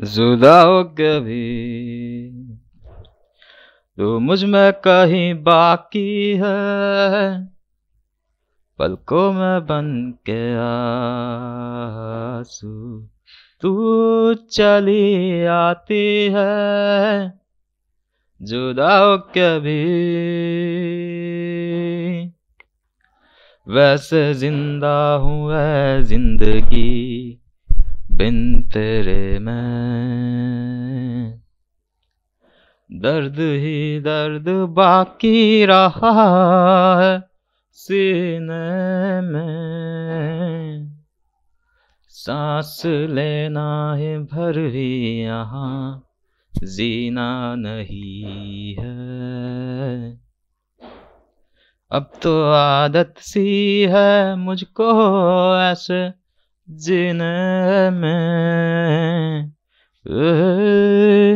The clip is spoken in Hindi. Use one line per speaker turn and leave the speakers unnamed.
जुदा हो कभी तो मुझ में कहीं बाकी है पलकों में बन के आसू तू चली आती है जुदा हो कभी वैसे जिंदा हूँ है जिंदगी बिन तेरे मैं दर्द ही दर्द बाकी रहा है सीने में सांस लेना है भर ही यहाँ जीना नहीं है अब तो आदत सी है मुझको ऐसे जीने में Ugh.